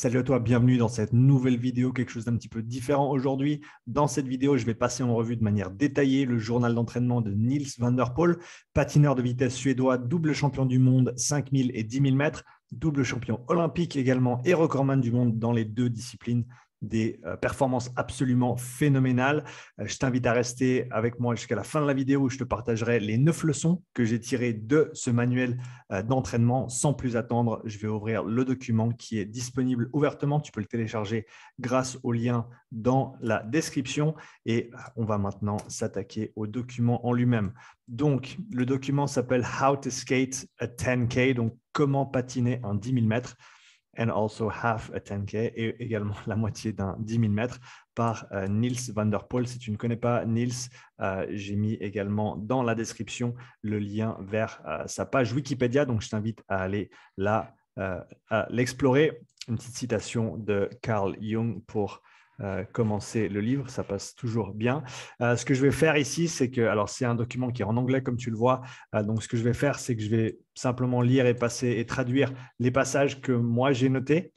Salut à toi, bienvenue dans cette nouvelle vidéo, quelque chose d'un petit peu différent aujourd'hui. Dans cette vidéo, je vais passer en revue de manière détaillée le journal d'entraînement de Niels van der Poel, patineur de vitesse suédois, double champion du monde 5000 et 10 000 mètres, double champion olympique également et recordman du monde dans les deux disciplines des euh, performances absolument phénoménales. Euh, je t'invite à rester avec moi jusqu'à la fin de la vidéo où je te partagerai les neuf leçons que j'ai tirées de ce manuel euh, d'entraînement. Sans plus attendre, je vais ouvrir le document qui est disponible ouvertement. Tu peux le télécharger grâce au lien dans la description et on va maintenant s'attaquer au document en lui-même. Donc, le document s'appelle How to Skate a 10K, donc comment patiner un 10 000 mètres half 10K et également la moitié d'un 10 000 mètres par euh, Niels van der Poel. Si tu ne connais pas Niels, euh, j'ai mis également dans la description le lien vers euh, sa page Wikipédia. Donc, je t'invite à aller là, à l'explorer. Une petite citation de Carl Jung pour euh, commencer le livre, ça passe toujours bien. Euh, ce que je vais faire ici, c'est que, alors c'est un document qui est en anglais comme tu le vois, euh, donc ce que je vais faire, c'est que je vais simplement lire et passer et traduire les passages que moi j'ai notés.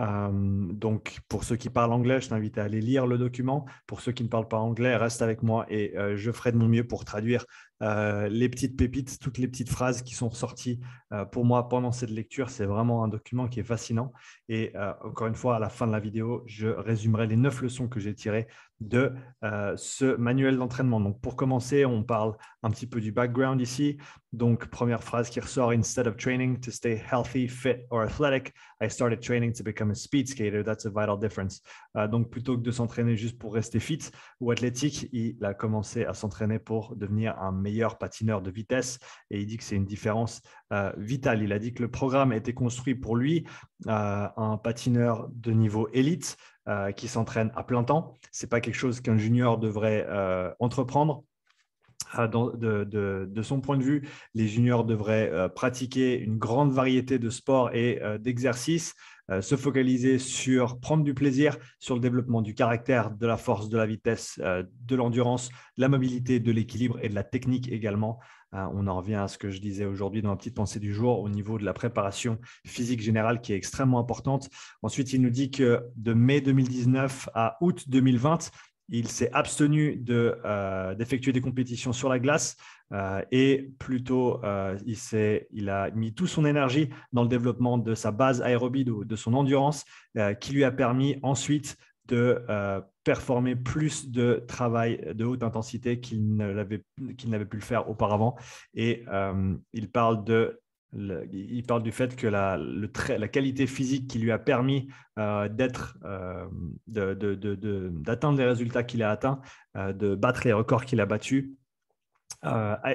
donc, pour ceux qui parlent anglais, je t'invite à aller lire le document. Pour ceux qui ne parlent pas anglais, reste avec moi et je ferai de mon mieux pour traduire euh, les petites pépites, toutes les petites phrases qui sont ressorties euh, pour moi pendant cette lecture. C'est vraiment un document qui est fascinant. Et euh, encore une fois, à la fin de la vidéo, je résumerai les neuf leçons que j'ai tirées de ce manuel d'entraînement. Donc, pour commencer, on parle un petit peu du background ici. Donc, première phrase qui ressort, Instead of training to stay healthy, fit or athletic, I started training to become a speed skater. That's a vital difference. donc, plutôt que de s'entraîner juste pour rester fit ou athlétique, il a commencé à s'entraîner pour devenir un meilleur patineur de vitesse et il dit que c'est une différence euh, vitale. Il a dit que le programme a été construit pour lui, euh, un patineur de niveau élite euh, qui s'entraîne à plein temps. Ce n'est pas quelque chose qu'un junior devrait entreprendre. de, son point de vue, les juniors devraient pratiquer une grande variété de sports et d'exercices euh, se focaliser sur prendre du plaisir, sur le développement du caractère, de la force, de la vitesse, euh, de l'endurance, de la mobilité, de l'équilibre et de la technique également. Euh, on en revient à ce que je disais aujourd'hui dans la petite pensée du jour au niveau de la préparation physique générale qui est extrêmement importante. Ensuite, il nous dit que de mai 2019 à août 2020, il s'est abstenu euh, d'effectuer de, des compétitions sur la glace euh, et plutôt euh, il, il, a mis toute son énergie dans le développement de sa base aérobie, de, de son endurance, qui lui a permis ensuite de performer plus de travail de haute intensité qu'il n'avait pu le faire auparavant. Et il parle de il parle du fait que la, le la qualité physique qui lui a permis euh, d'être, euh, d'atteindre les résultats qu'il a atteints, euh, de battre les records qu'il a battus, a,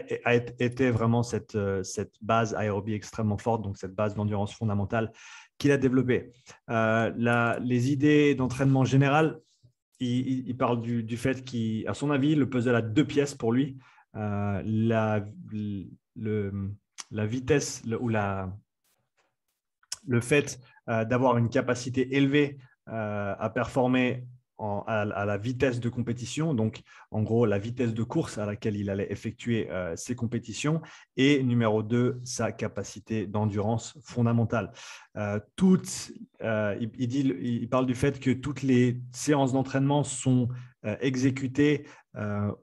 été vraiment cette, cette, base aérobie extrêmement forte, donc cette base d'endurance fondamentale qu'il a développée. les idées d'entraînement général, il, parle du, fait qu'à son avis, le puzzle a deux pièces pour lui. le, la vitesse ou la, le fait euh, d'avoir une capacité élevée euh, à performer à, la vitesse de compétition, donc en gros la vitesse de course à laquelle il allait effectuer euh, ses compétitions, et numéro 2, sa capacité d'endurance fondamentale. toutes, il, parle du fait que toutes les séances d'entraînement sont exécutées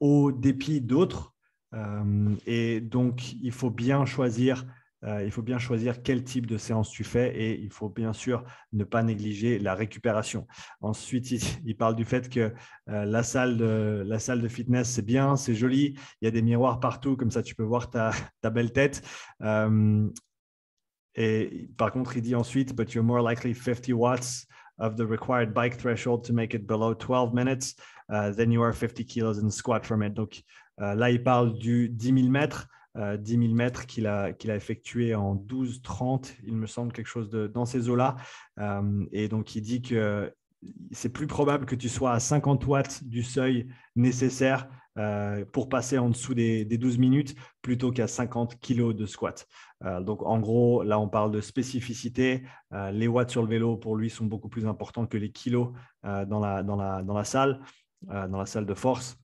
au dépit d'autres euh, et donc, il faut bien choisir euh, il faut bien choisir quel type de séance tu fais et il faut bien sûr ne pas négliger la récupération. Ensuite, il, parle du fait que euh, la, salle de, la salle de fitness, c'est bien, c'est joli, il y a des miroirs partout, comme ça tu peux voir ta, belle tête. et par contre, il dit ensuite, but you're more likely 50 watts of the required bike threshold to make it below 12 minutes than you are 50 kilos in squat from it. Donc, euh, là, il parle du 10 000 mètres. 10 euh, 000 qu'il a, effectué en 12-30, il me semble, quelque chose de, dans ces eaux-là. Euh, et donc, il dit que c'est plus probable que tu sois à 50 watts du seuil nécessaire pour passer en dessous des, 12 minutes plutôt qu'à 50 kg de squat. donc en gros, là on parle de spécificité. les watts sur le vélo pour lui sont beaucoup plus importants que les kilos dans, la, salle, dans la salle de force.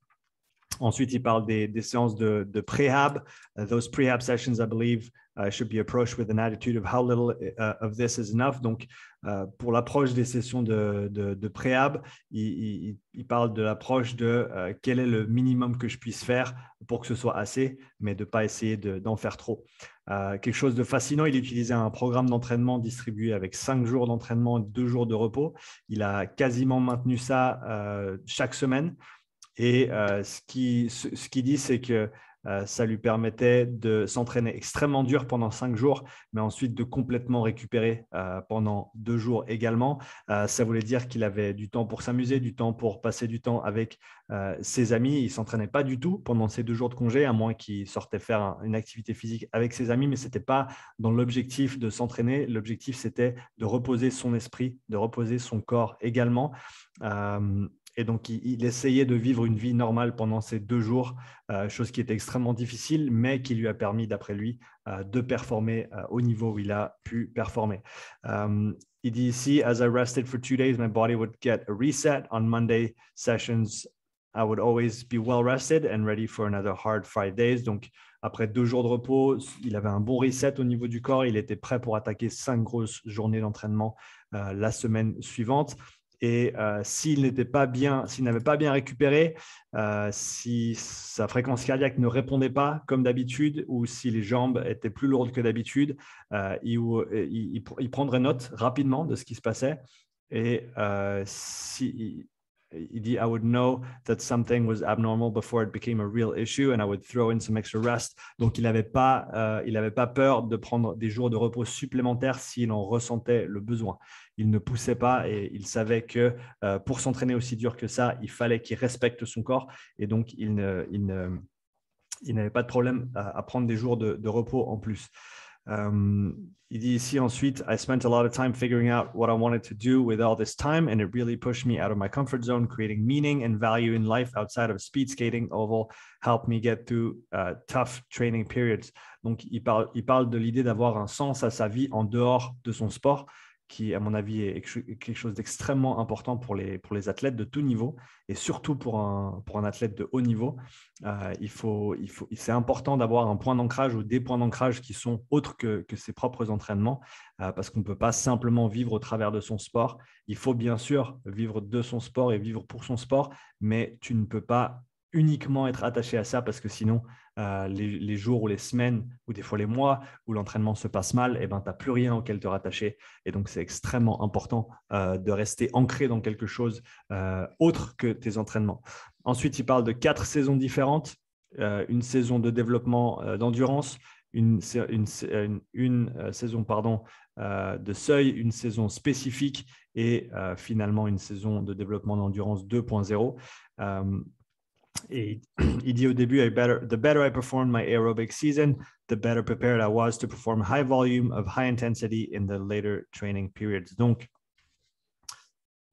Ensuite, il parle des, séances de, préhab. Uh, those prehab sessions, I believe, uh, should be approached with an attitude of how little uh, of this is enough. Donc, pour l'approche des sessions de, préhab, il, il, parle de l'approche de quel est le minimum que je puisse faire pour que ce soit assez, mais de ne pas essayer d'en faire trop. quelque chose de fascinant, il utilisait un programme d'entraînement distribué avec cinq jours d'entraînement et deux jours de repos. Il a quasiment maintenu ça chaque semaine. Et euh, ce qu'il ce, qui dit, c'est que euh, ça lui permettait de s'entraîner extrêmement dur pendant cinq jours, mais ensuite de complètement récupérer euh, pendant deux jours également. ça voulait dire qu'il avait du temps pour s'amuser, du temps pour passer du temps avec ses amis. Il s'entraînait pas du tout pendant ces deux jours de congé, à moins qu'il sortait faire une activité physique avec ses amis, mais ce n'était pas dans l'objectif de s'entraîner. L'objectif, c'était de reposer son esprit, de reposer son corps également. Et donc, il, essayait de vivre une vie normale pendant ces deux jours, euh, chose qui était extrêmement difficile, mais qui lui a permis, d'après lui, euh, de performer euh, au niveau où il a pu performer. il dit ici, As I rested for two days, my body would get a reset. On Monday sessions, I would always be well rested and ready for another hard five days. Donc, après deux jours de repos, il avait un bon reset au niveau du corps. Il était prêt pour attaquer cinq grosses journées d'entraînement la semaine suivante. Et euh, s'il n'était pas bien, s'il n'avait pas bien récupéré, euh, si sa fréquence cardiaque ne répondait pas comme d'habitude, ou si les jambes étaient plus lourdes que d'habitude, euh, il, prendrait note rapidement de ce qui se passait. Et il dit I would know that something was abnormal before it became a real issue and I would throw in some extra rest. Donc il n'avait pas, il pas peur de prendre des jours de repos supplémentaires s'il en ressentait le besoin il ne poussait pas et il savait que euh, pour s'entraîner aussi dur que ça, il fallait qu'il respecte son corps et donc il n'avait pas de problème à, prendre des jours de, repos en plus. Euh, il dit ici ensuite, I spent a lot of time figuring out what I wanted to do with all this time, and it really pushed me out of my comfort zone. Creating meaning and value in life outside of speed skating oval helped me get through uh, tough training periods. Donc, il parle, il parle de l'idée d'avoir un sens à sa vie en dehors de son sport qui, à mon avis, est quelque chose d'extrêmement important pour les, pour les athlètes de tout niveau, et surtout pour un, pour un athlète de haut niveau. Euh, il faut, il faut, c'est important d'avoir un point d'ancrage ou des points d'ancrage qui sont autres que, que ses propres entraînements, euh, parce qu'on ne peut pas simplement vivre au travers de son sport. Il faut bien sûr vivre de son sport et vivre pour son sport, mais tu ne peux pas uniquement être attaché à ça, parce que sinon, euh, les, jours ou les semaines ou des fois les mois où l'entraînement se passe mal, eh ben, tu n'as plus rien auquel te rattacher. Et donc, c'est extrêmement important euh, de rester ancré dans quelque chose euh, autre que tes entraînements. Ensuite, il parle de quatre saisons différentes. une saison de développement d'endurance, une, saison pardon, de seuil, une saison spécifique et finalement une saison de développement d'endurance 2.0 et il dit au début, I better, the better I performed my aerobic season, the better prepared I was to perform high volume of high intensity in the later training periods. Donc,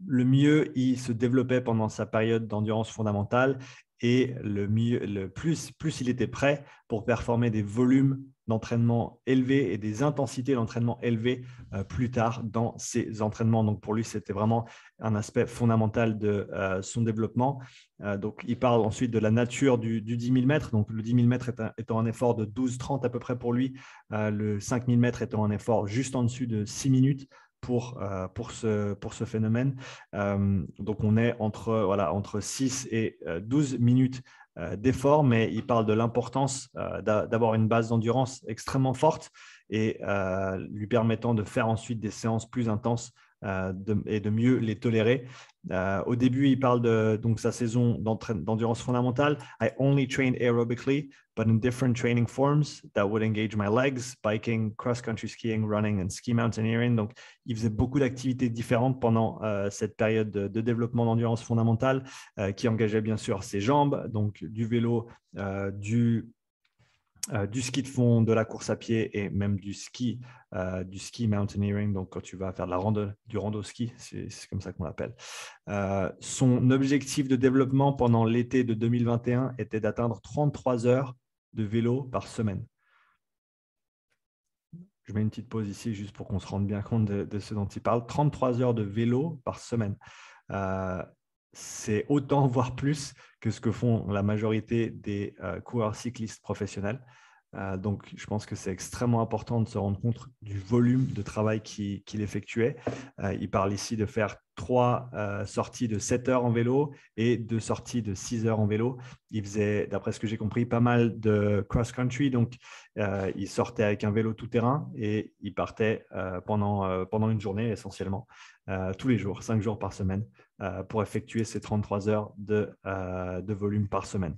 le mieux il se développait pendant sa période d'endurance fondamentale et le, mieux, le plus, plus il était prêt pour performer des volumes d'entraînement élevé et des intensités d'entraînement élevé euh, plus tard dans ses entraînements. Donc pour lui, c'était vraiment un aspect fondamental de euh, son développement. Euh, donc il parle ensuite de la nature du, 10 000 mètres. Donc le 10 000 mètres étant un effort de 12-30 à peu près pour lui, le 5 000 mètres étant un effort juste en dessus de 6 minutes. Euh, pour, ce, phénomène. Euh, donc on est entre, voilà, entre 6 et 12 euh, minutes d'effort, mais il parle de l'importance d'avoir une base d'endurance extrêmement forte et lui permettant de faire ensuite des séances plus intenses euh, de, et de mieux les tolérer. Euh, au début, il parle de donc, sa saison d'endurance fondamentale. I only trained aerobically, but in different training forms that would engage my legs, biking, cross-country skiing, running and ski mountaineering. Donc, il faisait beaucoup d'activités différentes pendant euh, cette période de, développement d'endurance fondamentale qui engageait bien sûr ses jambes, donc du vélo, du euh, du ski de fond, de la course à pied et même du ski, euh, du ski mountaineering, donc quand tu vas faire la rando, du rando ski, c'est comme ça qu'on l'appelle. Euh, son objectif de développement pendant l'été de 2021 était d'atteindre 33 heures de vélo par semaine. Je mets une petite pause ici juste pour qu'on se rende bien compte de, de, ce dont il parle. 33 heures de vélo par semaine. c'est autant, voire plus, que ce que font la majorité des euh, coureurs cyclistes professionnels. Euh, donc, je pense que c'est extrêmement important de se rendre compte du volume de travail qu'il effectuait. Euh, il parle ici de faire trois euh, sorties de 7 heures en vélo et deux sorties de 6 heures en vélo. Il faisait, d'après ce que j'ai compris, pas mal de cross-country. Donc, il sortait avec un vélo tout-terrain et il partait pendant, pendant une journée essentiellement, tous les jours, 5 jours par semaine, pour effectuer ces 33 heures de, de volume par semaine.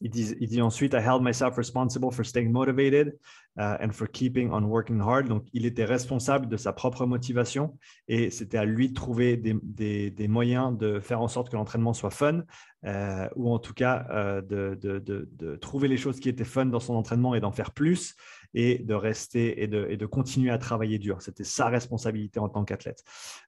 Il dit, ensuite, I held myself responsible for staying motivated uh, and for keeping on working hard. Donc, il était responsable de sa propre motivation et c'était à lui de trouver des, moyens de faire en sorte que l'entraînement soit fun euh, ou en tout cas euh, de, de, trouver les choses qui étaient fun dans son entraînement et d'en faire plus et de rester et de, et de continuer à travailler dur. C'était sa responsabilité en tant qu'athlète.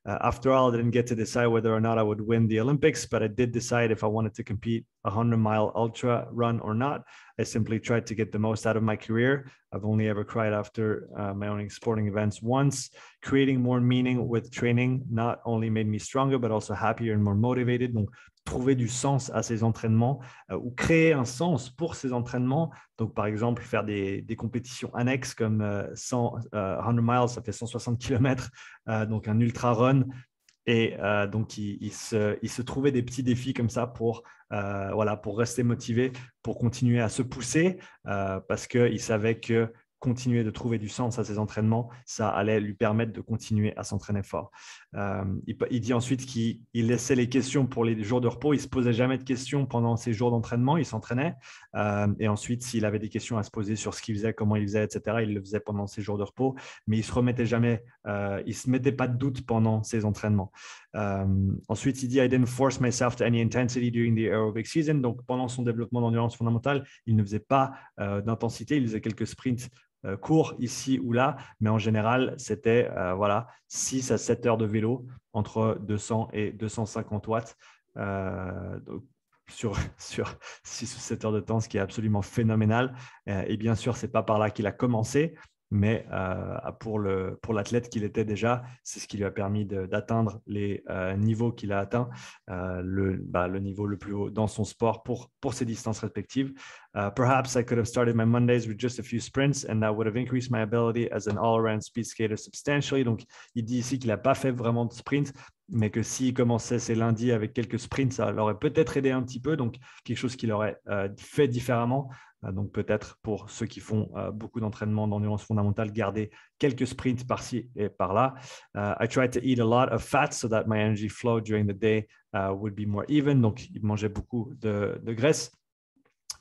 Uh, after all, I didn't get to decide whether or not I would win the Olympics, but I did decide if I wanted to compete a 100 mile ultra run or not. I simply tried to get the most out of my career. I've only ever cried after uh, my own sporting events once. Creating more meaning with training not only made me stronger, but also happier and more motivated. Donc, trouver du sens à ses entraînements euh, ou créer un sens pour ses entraînements. Donc, par exemple, faire des, compétitions annexes comme 100, euh, euh, miles, ça fait 160 km, donc un ultra run. Et donc, il, se, trouvait des petits défis comme ça pour, voilà, pour rester motivé, pour continuer à se pousser, parce qu'il savait que continuer de trouver du sens à ses entraînements, ça allait lui permettre de continuer à s'entraîner fort. Euh, il, dit ensuite qu'il laissait les questions pour les jours de repos. Il se posait jamais de questions pendant ses jours d'entraînement. Il s'entraînait. Euh, et ensuite, s'il avait des questions à se poser sur ce qu'il faisait, comment il faisait, etc., il le faisait pendant ses jours de repos. Mais il se remettait jamais, euh, il se mettait pas de doute pendant ses entraînements. Euh, ensuite, il dit I didn't force myself to any intensity during the aerobic season. Donc, pendant son développement d'endurance fondamentale, il ne faisait pas d'intensité. Il faisait quelques sprints euh, court ici ou là, mais en général, c'était euh, voilà, 6 à 7 heures de vélo entre 200 et 250 watts euh, sur, sur 6 ou 7 heures de temps, ce qui est absolument phénoménal. et bien sûr, ce n'est pas par là qu'il a commencé, mais euh, pour l'athlète pour qu'il était déjà, c'est ce qui lui a permis d'atteindre les euh, niveaux qu'il a atteints, euh, le, bah, le, niveau le plus haut dans son sport pour, pour ses distances respectives. Euh, perhaps I could have started my Mondays with just a few sprints and that would have increased my ability as an all-around speed skater substantially. Donc, il dit ici qu'il n'a pas fait vraiment de sprints mais que s'il commençait ses lundis avec quelques sprints, ça aurait peut-être aidé un petit peu, donc quelque chose qu'il aurait euh, fait différemment. Euh, donc peut-être pour ceux qui font euh, beaucoup d'entraînement d'endurance fondamentale, garder quelques sprints par-ci et par-là. I tried to eat a lot of fat so that my energy flow during the day uh, would be more even. Donc il mangeait beaucoup de, graisse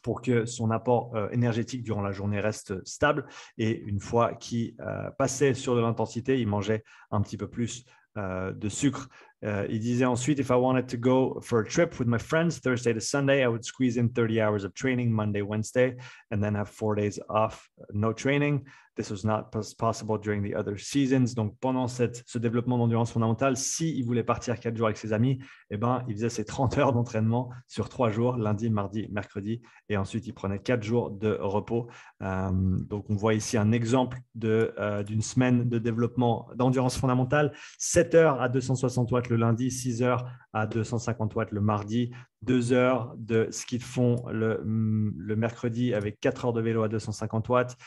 pour que son apport énergétique durant la journée reste stable. Et une fois qu'il passait sur de l'intensité, il mangeait un petit peu plus euh, de sucre. Uh, il disait ensuite, if I wanted to go for a trip with my friends Thursday to Sunday, I would squeeze in 30 hours of training Monday, Wednesday, and then have four days off, no training. This was not possible during the other seasons. Donc, pendant ce développement d'endurance fondamentale, s'il voulait partir quatre jours avec ses amis, eh ben, il faisait ses 30 heures d'entraînement sur trois jours, lundi, mardi, mercredi, et ensuite il prenait quatre jours de repos. Euh, donc, on voit ici un exemple euh, d'une semaine de développement d'endurance fondamentale 7 heures à 260 watts le lundi, 6 heures à 250 watts le mardi, 2 heures de ce qu'ils font le, mm, le mercredi avec 4 heures de vélo à 250 watts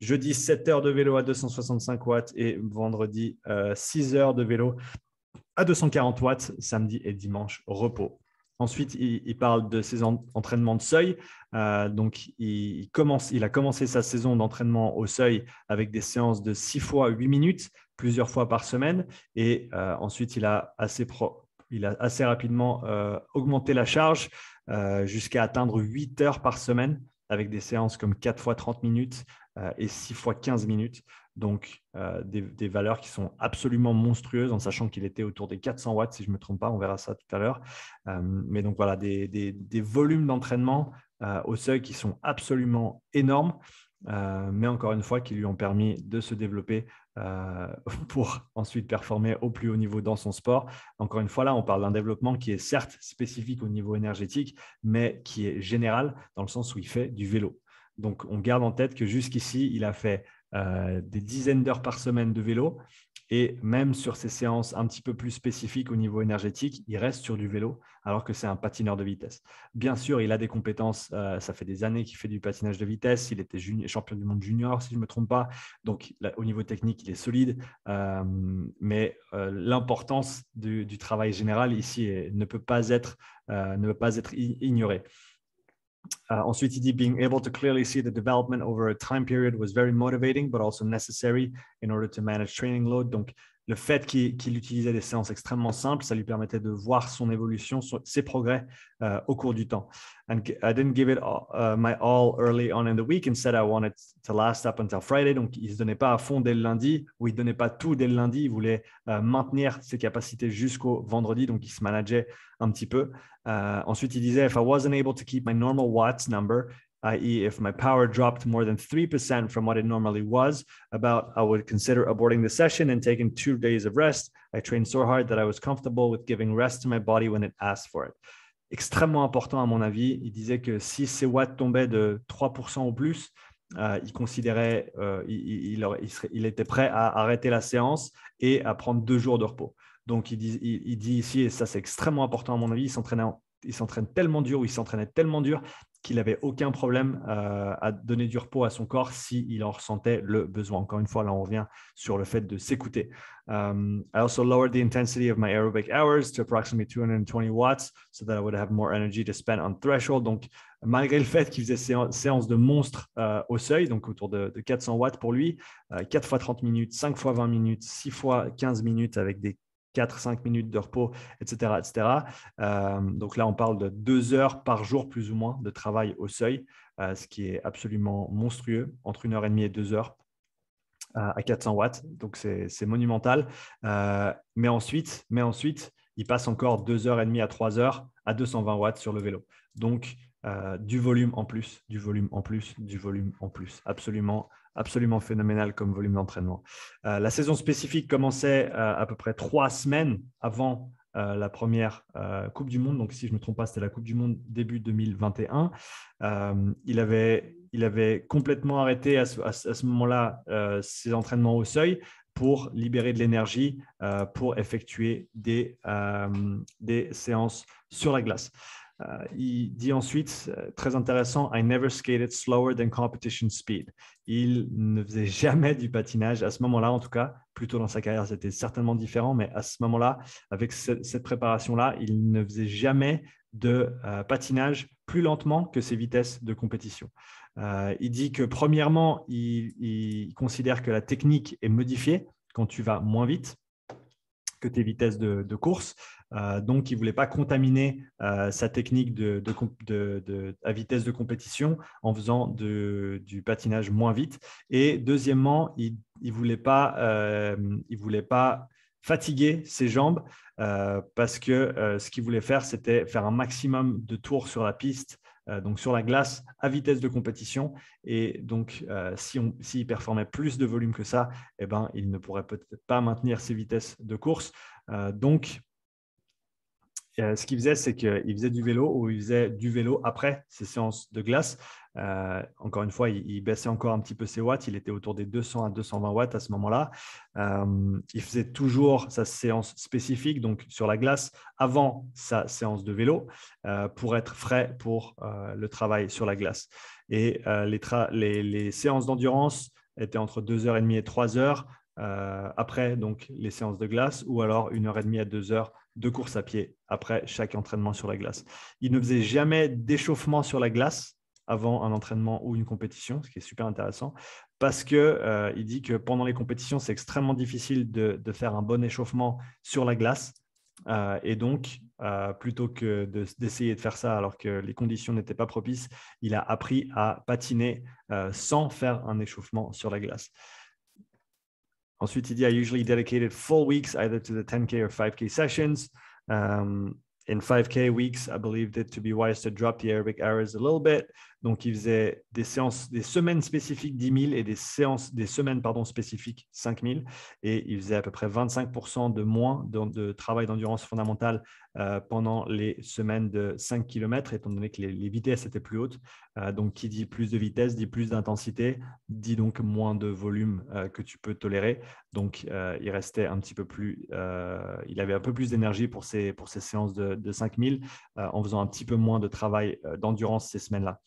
jeudi 7 heures de vélo à 265 watts et vendredi 6 euh, heures de vélo à 240 watts, samedi et dimanche repos. Ensuite, il, parle de ses entraînements de seuil. Euh, donc, il, commence, il a commencé sa saison d'entraînement au seuil avec des séances de 6 fois 8 minutes, plusieurs fois par semaine. Et euh, ensuite, il a assez, il a assez rapidement augmenté la charge jusqu'à atteindre 8 heures par semaine avec des séances comme 4 fois 30 minutes, euh, et 6 fois 15 minutes. Donc, euh, des, valeurs qui sont absolument monstrueuses, en sachant qu'il était autour des 400 watts, si je ne me trompe pas, on verra ça tout à l'heure. Euh, mais donc voilà, des, volumes d'entraînement au seuil qui sont absolument énormes, mais encore une fois, qui lui ont permis de se développer pour ensuite performer au plus haut niveau dans son sport. Encore une fois, là, on parle d'un développement qui est certes spécifique au niveau énergétique, mais qui est général dans le sens où il fait du vélo. Donc, on garde en tête que jusqu'ici, il a fait euh, des dizaines d'heures par semaine de vélo. Et même sur ces séances un petit peu plus spécifiques au niveau énergétique, il reste sur du vélo alors que c'est un patineur de vitesse. Bien sûr, il a des compétences. Euh, ça fait des années qu'il fait du patinage de vitesse. Il était champion du monde junior, si je ne me trompe pas. Donc, au niveau technique, il est solide. Euh, mais l'importance du, travail général ici ne ne peut pas être ignorée. Uh, ensuite, il dit being able to clearly see the development over a time period was very motivating, but also necessary in order to manage training load. Donc, le fait qu'il utilisait des séances extrêmement simples, ça lui permettait de voir son évolution, ses progrès euh, au cours du temps. And I didn't give it uh, my all early on in the week. and said I wanted to last up until Friday. Donc, il se donnait pas à fond dès le lundi, ou il donnait pas tout dès le lundi. Il voulait euh, maintenir ses capacités jusqu'au vendredi. Donc, il se manageait un petit peu. Euh, ensuite, il disait, if I wasn't able to keep my normal watts number, i.e., if my power dropped more than 3% from what it normally was, about I would consider aborting the session and taking two days of rest. I trained so hard that I was comfortable with giving rest to my body when it asked for it. Extrêmement important à mon avis. Il disait que si ses watts tombaient de 3% ou plus, euh, il considérait, euh, il, il, il, serait, il, était prêt à arrêter la séance et à prendre deux jours de repos. Donc il dit, ici, et ça c'est extrêmement important à mon avis, il s'entraînait il s'entraîne tellement dur ou il s'entraînait tellement dur qu'il n'avait aucun problème euh, à donner du repos à son corps s'il en ressentait le besoin. Encore une fois, là, on revient sur le fait de s'écouter. Um, I also lowered the intensity of my aerobic hours to approximately 220 watts so that I would have more energy to spend on threshold. Donc, malgré le fait qu'il faisait séance, de monstre euh, au seuil, donc autour de, 400 watts pour lui, 4 euh, fois 30 minutes, 5 fois 20 minutes, 6 fois 15 minutes avec des 4-5 minutes de repos, etc. etc. Euh, donc là, on parle de deux heures par jour, plus ou moins, de travail au seuil, euh, ce qui est absolument monstrueux, entre 1 heure et demie et deux heures euh, à 400 watts. Donc c'est monumental. mais ensuite, mais ensuite, il passe encore deux heures et demie à 3 heures à 220 watts sur le vélo. Donc du volume en plus, du volume en plus, du volume en plus, absolument absolument phénoménal comme volume d'entraînement. Euh, la saison spécifique commençait euh, à peu près trois semaines avant euh, la première Coupe du Monde. Donc, si je ne me trompe pas, c'était la Coupe du Monde début 2021. il, avait, complètement arrêté à ce, moment-là ses entraînements au seuil pour libérer de l'énergie, pour effectuer des séances sur la glace. Euh, il dit ensuite, euh, très intéressant, I never skated slower than competition speed. Il ne faisait jamais du patinage, à ce moment-là en tout cas, plutôt dans sa carrière, c'était certainement différent, mais à ce moment-là, avec cette préparation-là, il ne faisait jamais de euh, patinage plus lentement que ses vitesses de compétition. il dit que premièrement, il, considère que la technique est modifiée quand tu vas moins vite que tes vitesses de course. Euh, donc, il ne voulait pas contaminer euh, sa technique à vitesse de compétition en faisant du patinage moins vite. Et deuxièmement, il ne euh, voulait, pas fatiguer ses jambes parce que ce qu'il voulait faire, c'était faire un maximum de tours sur la piste donc sur la glace à vitesse de compétition. Et donc, s'il performait plus de volume que ça, eh ben, il ne pourrait peut-être pas maintenir ses vitesses de course. donc, ce qu'il faisait, c'est qu'il faisait du vélo ou il faisait du vélo après ses séances de glace. Euh, encore une fois, il, baissait encore un petit peu ses watts. Il était autour des 200 à 220 watts à ce moment-là. Euh, il faisait toujours sa séance spécifique, donc sur la glace, avant sa séance de vélo, euh, pour être frais pour le travail sur la glace. Et les, séances d'endurance étaient entre 2h30 et 3h. après donc les séances de glace ou alors 1h30 à 2h de course à pied après chaque entraînement sur la glace. Il ne faisait jamais d'échauffement sur la glace avant un entraînement ou une compétition, ce qui est super intéressant, parce qu'il euh, dit que pendant les compétitions, c'est extrêmement difficile de, faire un bon échauffement sur la glace. Euh, et donc, euh, plutôt que d'essayer de, faire ça alors que les conditions n'étaient pas propices, il a appris à patiner sans faire un échauffement sur la glace. Ensuite, il I usually dedicated full weeks either to the 10K or 5K sessions. Um, in 5K weeks, I believed it to be wise to drop the Arabic hours a little bit Donc, il faisait des séances, des semaines spécifiques 10 000 et des séances, des semaines pardon, spécifiques 5 000. Et il faisait à peu près 25 de moins de, travail d'endurance fondamentale euh, pendant les semaines de 5 km, étant donné que les, vitesses étaient plus hautes. Euh, donc, qui dit plus de vitesse, dit plus d'intensité, dit donc moins de volume euh, que tu peux tolérer. Donc, il restait un petit peu plus, il avait un peu plus d'énergie pour ces, pour séances de, de 5 000 en faisant un petit peu moins de travail d'endurance ces semaines-là.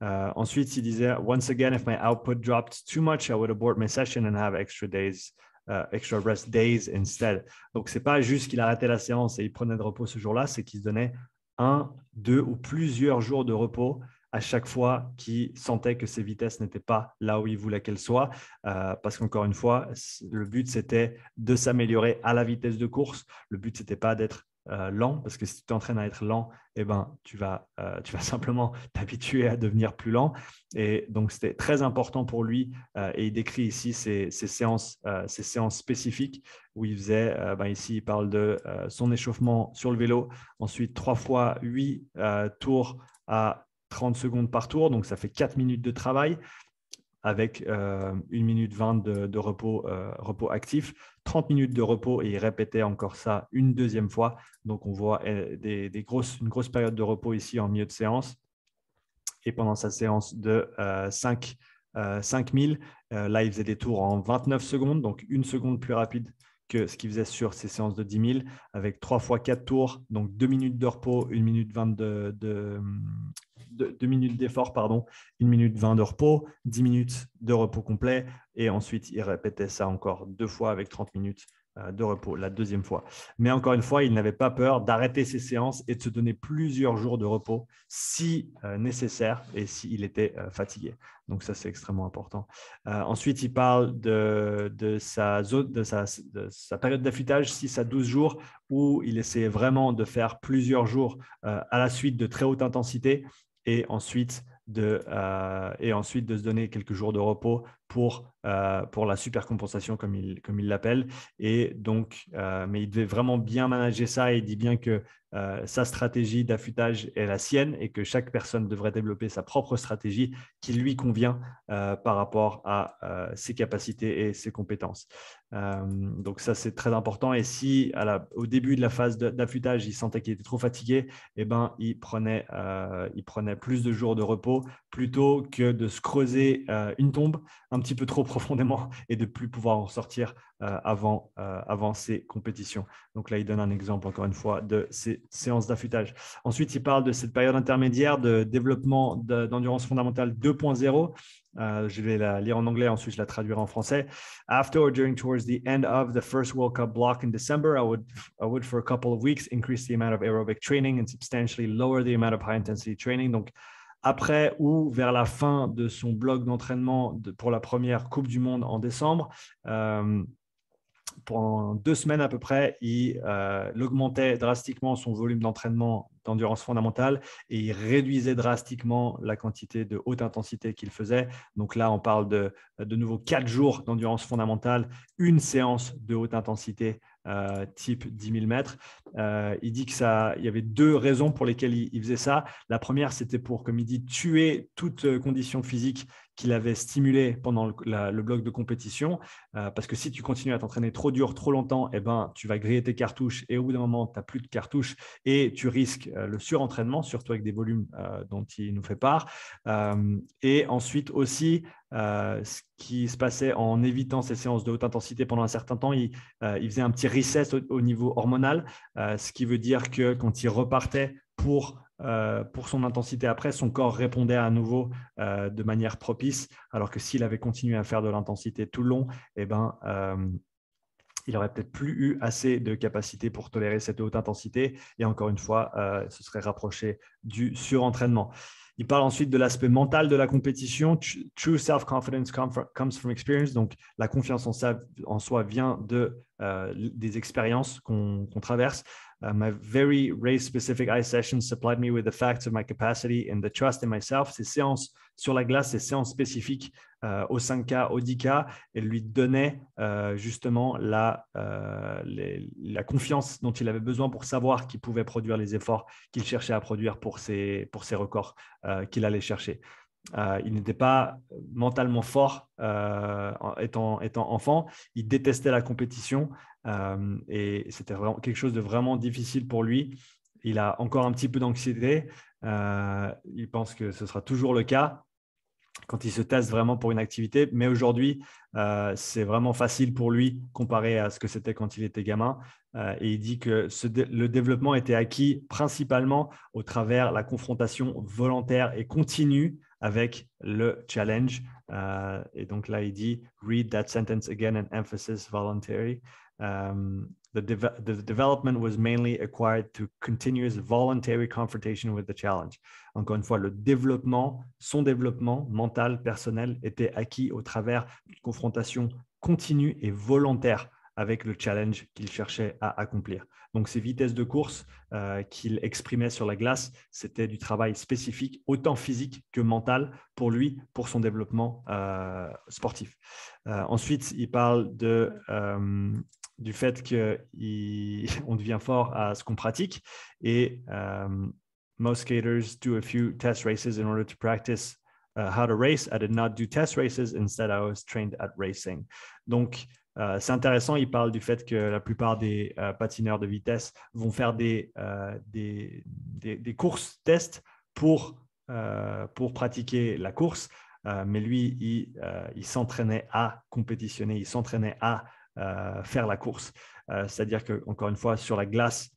Uh, ensuite, il disait Once again, if my output dropped too much, I would abort my session and have extra days. Uh, extra rest days instead. Donc, c'est pas juste qu'il arrêtait la séance et il prenait de repos ce jour-là, c'est qu'il se donnait un, deux ou plusieurs jours de repos à chaque fois qu'il sentait que ses vitesses n'étaient pas là où il voulait qu'elles soient. Euh, parce qu'encore une fois, le but, c'était de s'améliorer à la vitesse de course. Le but, c'était pas d'être euh, lent, parce que si tu t'entraînes à être lent, eh ben, tu, vas, euh, simplement t'habituer à devenir plus lent. Et donc, c'était très important pour lui. Euh, et il décrit ici ses séances, spécifiques où il faisait, ben, ici, il parle de son échauffement sur le vélo, ensuite trois fois 8 tours à 30 secondes par tour, donc ça fait 4 minutes de travail avec euh, une minute 20 de, repos, euh, repos actif, 30 minutes de repos et il répétait encore ça une deuxième fois. Donc on voit euh, des, grosses, une grosse période de repos ici en milieu de séance. Et pendant sa séance de 5, euh, 5000, là il faisait des tours en 29 secondes, donc une seconde plus rapide que ce qu'il faisait sur ses séances de 10 000, avec 3 fois 4 tours, donc 2 minutes de repos, 1 minute 20 de, de, 2 deux minutes d'effort, pardon, 1 minute 20 de repos, 10 minutes de repos complet, et ensuite il répétait ça encore deux fois avec 30 minutes euh, de repos la deuxième fois. Mais encore une fois, il n'avait pas peur d'arrêter ses séances et de se donner plusieurs jours de repos si euh, nécessaire et s'il était euh, fatigué. Donc ça, c'est extrêmement important. ensuite, il parle de, sa, de, sa, période d'affûtage 6 à 12 jours où il essayait vraiment de faire plusieurs jours à la suite de très haute intensité et ensuite de, euh, et ensuite de se donner quelques jours de repos pour, euh, pour la supercompensation, comme il comme il l'appelle. Et donc, euh, mais il devait vraiment bien manager ça et il dit bien que euh, sa stratégie d'affûtage est la sienne et que chaque personne devrait développer sa propre stratégie qui lui convient par rapport à ses capacités et ses compétences. donc ça, c'est très important. Et si à la, au début de la phase d'affûtage, il sentait qu'il était trop fatigué, et eh ben, il, prenait, il prenait plus de jours de repos plutôt que de se creuser une tombe un petit peu trop profondément et de plus pouvoir en sortir euh, avant, euh, avant ces compétitions. Donc là, il donne un exemple, encore une fois, de ces séances d'affûtage. Ensuite, il parle de cette période intermédiaire de développement d'endurance fondamentale 2.0. Euh, je vais la lire en anglais, ensuite je la traduirai en français. After or during towards the end of the first World Cup block in December, I would, I would for a couple of weeks increase the amount of aerobic training and substantially lower the amount of high intensity training. Donc, après ou vers la fin de son blog d'entraînement pour la première Coupe du Monde en décembre. Euh, pendant deux semaines à peu près, il euh, augmentait drastiquement son volume d'entraînement d'endurance fondamentale et il réduisait drastiquement la quantité de haute intensité qu'il faisait. Donc là, on parle de, de nouveau quatre jours d'endurance fondamentale, une séance de haute intensité euh, type 10 000 mètres. Euh, il dit que ça, il y avait deux raisons pour lesquelles il, faisait ça. La première, c'était pour, comme il dit, tuer toute euh, condition physique qu'il avait stimulée pendant le, bloc de compétition. parce que si tu continues à t'entraîner trop dur, trop longtemps, et eh ben, tu vas griller tes cartouches et au bout d'un moment, tu n'as plus de cartouches et tu risques euh, le surentraînement, surtout avec des volumes euh, dont il nous fait part. Euh, et ensuite aussi, ce qui se passait en évitant ces séances de haute intensité pendant un certain temps, il, faisait un petit recess au, niveau hormonal, ce qui veut dire que quand il repartait pour pour son intensité après, son corps répondait à nouveau de manière propice, alors que s'il avait continué à faire de l'intensité tout le long, eh ben, il aurait peut-être plus eu assez de capacité pour tolérer cette haute intensité. Et encore une fois, ce euh, serait rapproché du surentraînement. Il parle ensuite de l'aspect mental de la compétition. True self-confidence comes from experience. Donc, la confiance en soi vient de euh, des expériences qu'on traverse. Uh, my very race-specific ice sessions supplied me with the facts of my capacity and the trust in myself. Ces séances sur la glace, ces séances spécifiques uh, au 5K, au 10K, elles lui donnaient uh, justement la, la confiance dont il avait besoin pour savoir qu'il pouvait produire les efforts qu'il cherchait à produire pour ses, pour ses records qu'il allait chercher. Euh, il n'était pas mentalement fort euh, étant, étant, enfant. Il détestait la compétition euh, et c'était vraiment quelque chose de vraiment difficile pour lui. Il a encore un petit peu d'anxiété. il pense que ce sera toujours le cas quand il se teste vraiment pour une activité. Mais aujourd'hui, c'est vraiment facile pour lui comparé à ce que c'était quand il était gamin. et il dit que le développement était acquis principalement au travers la confrontation volontaire et continue avec le challenge. Euh, et donc là, il dit Read that sentence again and emphasis voluntary. Um, the, the development was mainly acquired through continuous voluntary confrontation with the challenge. Encore une fois, le développement, son développement mental, personnel, était acquis au travers de confrontation continue et volontaire avec le challenge qu'il cherchait à accomplir. Donc ces vitesses de course euh, qu'il exprimait sur la glace, c'était du travail spécifique, autant physique que mental, pour lui, pour son développement euh, sportif. Euh, ensuite, il parle de, euh, du fait qu'on devient fort à ce qu'on pratique et euh, most skaters do a few test races in order to practice uh, how to race. I did not do test races. Instead, I was trained at racing. Donc, euh, c'est intéressant, il parle du fait que la plupart des euh, patineurs de vitesse vont faire des, euh, des, courses tests pour, pour pratiquer la course, mais lui, il, il s'entraînait à compétitionner, il s'entraînait à faire la course. C'est-à-dire qu'encore une fois, sur la glace,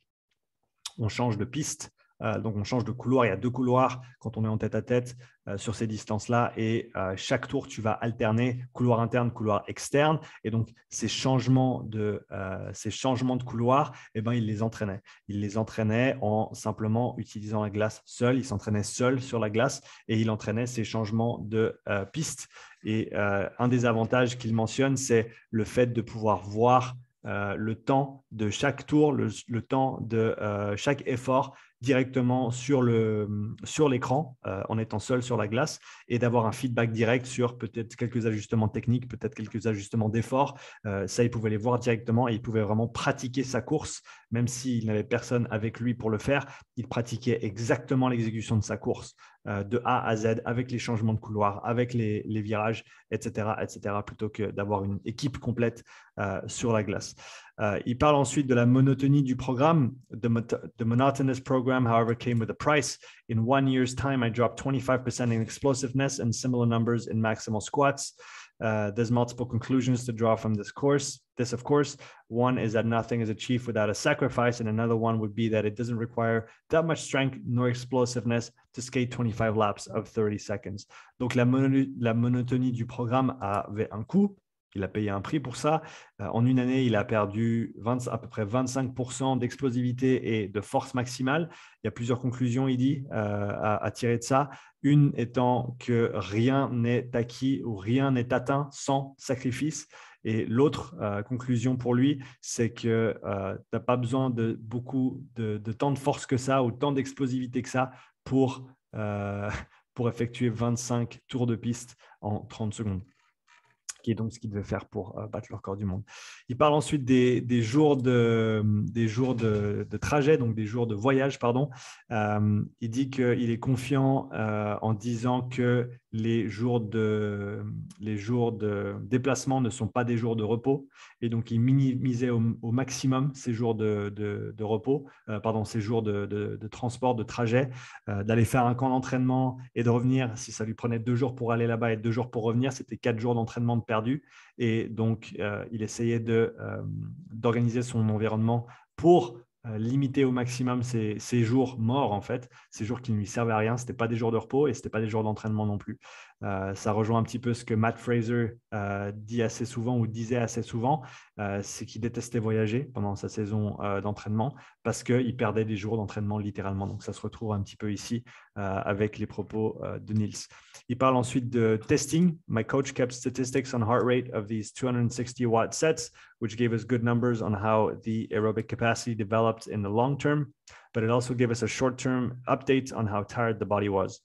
on change de piste, euh, donc on change de couloir, il y a deux couloirs quand on est en tête à tête euh, sur ces distances-là. Et euh, chaque tour, tu vas alterner couloir interne, couloir externe. Et donc ces changements de, ces changements de couloir, eh ben, il les entraînait. Il les entraînait en simplement utilisant la glace seul, Il s'entraînait seul sur la glace et il entraînait ces changements de piste. Et un des avantages qu'il mentionne, c'est le fait de pouvoir voir le temps de chaque tour, le, temps de chaque effort directement sur l'écran euh, en étant seul sur la glace et d'avoir un feedback direct sur peut-être quelques ajustements techniques, peut-être quelques ajustements d'efforts. Euh, ça, il pouvait les voir directement et il pouvait vraiment pratiquer sa course, même s'il n'avait personne avec lui pour le faire. Il pratiquait exactement l'exécution de sa course euh, de A à Z avec les changements de couloir, avec les, virages, etc., etc., plutôt que d'avoir une équipe complète euh, sur la glace. Euh, il parle ensuite de la monotonie du programme. The, the, monotonous program, however, came with a price. In one year's time, I dropped 25% in explosiveness and similar numbers in maximal squats. Uh, there's multiple conclusions to draw from this course. This, of course, one is that nothing is achieved without a sacrifice, and another one would be that it doesn't require that much strength nor explosiveness to skate 25 laps of 30 seconds. Donc la, monotonie du programme avait un coût. Il a payé un prix pour ça. Euh, en une année, il a perdu à peu près 25% d'explosivité et de force maximale. Il y a plusieurs conclusions, il dit, euh, à, tirer de ça. Une étant que rien n'est acquis ou rien n'est atteint sans sacrifice. Et l'autre euh, conclusion pour lui, c'est que tu n'as pas besoin de beaucoup de, tant de force que ça ou tant d'explosivité que ça pour, pour effectuer 25 tours de piste en 30 secondes qui est donc ce qu'il devait faire pour euh, battre le record du monde. Il parle ensuite des, jours, de, des jours de, trajet, donc des jours de voyage, pardon. Euh, il dit qu'il est confiant euh, en disant que les jours, de, les jours de déplacement ne sont pas des jours de repos, et donc il minimisait au, maximum ces jours de, repos, pardon, ces jours de, de transport, de trajet, d'aller faire un camp d'entraînement et de revenir, si ça lui prenait deux jours pour aller là-bas et deux jours pour revenir, c'était quatre jours d'entraînement de perdu. Et donc, euh, il essayait euh, d'organiser son environnement pour euh, limiter au maximum ses, jours morts, en fait, ces jours qui ne lui servaient à rien. Ce n'était pas des jours de repos et ce n'était pas des jours d'entraînement non plus. Euh, ça rejoint un petit peu ce que Matt Fraser euh, dit assez souvent ou disait assez souvent, euh, c'est qu'il détestait voyager pendant sa saison d'entraînement parce qu'il perdait des jours d'entraînement littéralement. Donc ça se retrouve un petit peu ici avec les propos de Niels. Il parle ensuite de testing. My coach kept statistics on heart rate of these 260 watt sets, which gave us good numbers on how the aerobic capacity developed in the long term, but it also gave us a short term update on how tired the body was